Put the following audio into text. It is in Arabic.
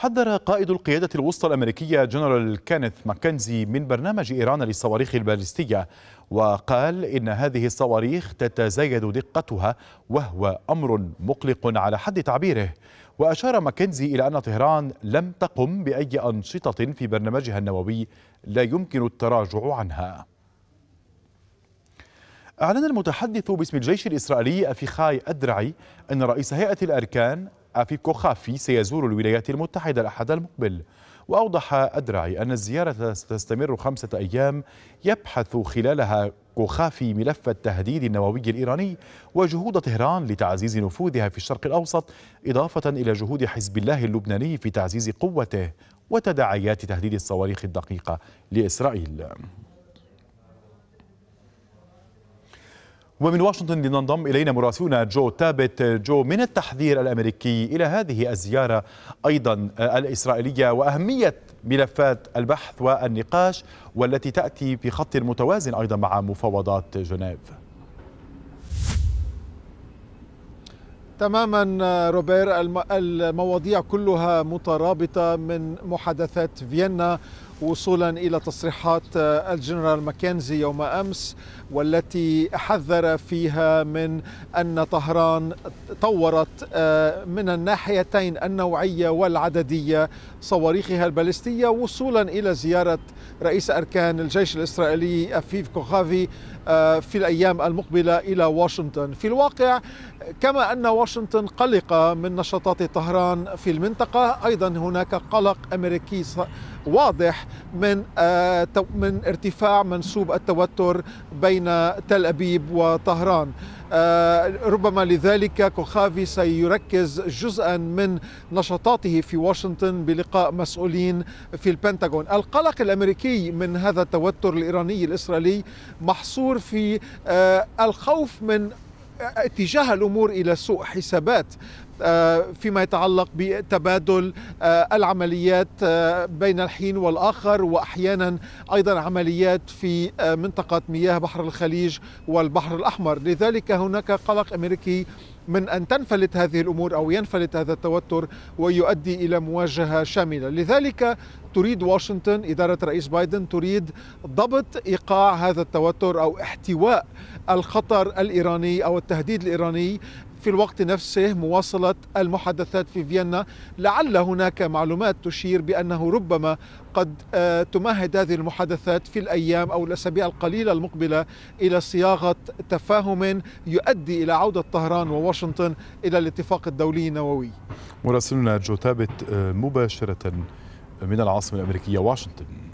حذر قائد القيادة الوسطى الأمريكية جنرال كينيث ماكنزي من برنامج إيران للصواريخ البالستية وقال إن هذه الصواريخ تتزايد دقتها وهو أمر مقلق على حد تعبيره وأشار ماكنزي إلى أن طهران لم تقم بأي أنشطة في برنامجها النووي لا يمكن التراجع عنها أعلن المتحدث باسم الجيش الإسرائيلي أفيخاي أدرعي أن رئيس هيئة الأركان أفيكو خافي سيزور الولايات المتحدة الأحد المقبل وأوضح أدرعي أن الزيارة ستستمر خمسة أيام يبحث خلالها كوخافي ملف التهديد النووي الإيراني وجهود طهران لتعزيز نفوذها في الشرق الأوسط إضافة إلى جهود حزب الله اللبناني في تعزيز قوته وتداعيات تهديد الصواريخ الدقيقة لإسرائيل ومن واشنطن لننضم إلينا مراسلنا جو تابت جو من التحذير الأمريكي إلى هذه الزيارة أيضا آه، الإسرائيلية وأهمية ملفات البحث والنقاش والتي تأتي في خط متوازن أيضا مع مفاوضات جنيف تماما آه، روبير المواضيع كلها مترابطة من محادثات فيينا وصولا الى تصريحات آه، الجنرال ماكنزي يوم امس والتي حذر فيها من ان طهران طورت آه، من الناحيتين النوعيه والعدديه صواريخها البالستيه وصولا الى زياره رئيس اركان الجيش الاسرائيلي افيف كوخافي آه، في الايام المقبله الى واشنطن في الواقع كما ان واشنطن قلقه من نشاطات طهران في المنطقه ايضا هناك قلق امريكي واضح من آه، من ارتفاع منسوب التوتر بين تل أبيب وطهران آه، ربما لذلك كوخافي سيركز جزءا من نشاطاته في واشنطن بلقاء مسؤولين في البنتاغون القلق الأمريكي من هذا التوتر الإيراني الإسرائيلي محصور في آه، الخوف من اتجاه الامور الى سوء حسابات آه، فيما يتعلق بتبادل آه، العمليات آه، بين الحين والآخر وأحيانا أيضا عمليات في منطقة مياه بحر الخليج والبحر الأحمر لذلك هناك قلق أمريكي من أن تنفلت هذه الأمور أو ينفلت هذا التوتر ويؤدي إلى مواجهة شاملة لذلك تريد واشنطن إدارة رئيس بايدن تريد ضبط إيقاع هذا التوتر أو احتواء الخطر الإيراني أو التهديد الإيراني وفي الوقت نفسه مواصلة المحادثات في فيينا لعل هناك معلومات تشير بأنه ربما قد آه، تمهد هذه المحادثات في الأيام أو الأسابيع القليلة المقبلة إلى صياغة تفاهم يؤدي إلى عودة طهران وواشنطن إلى الاتفاق الدولي النووي مراسلنا جو تابت آه، مباشرة من العاصمة الأمريكية واشنطن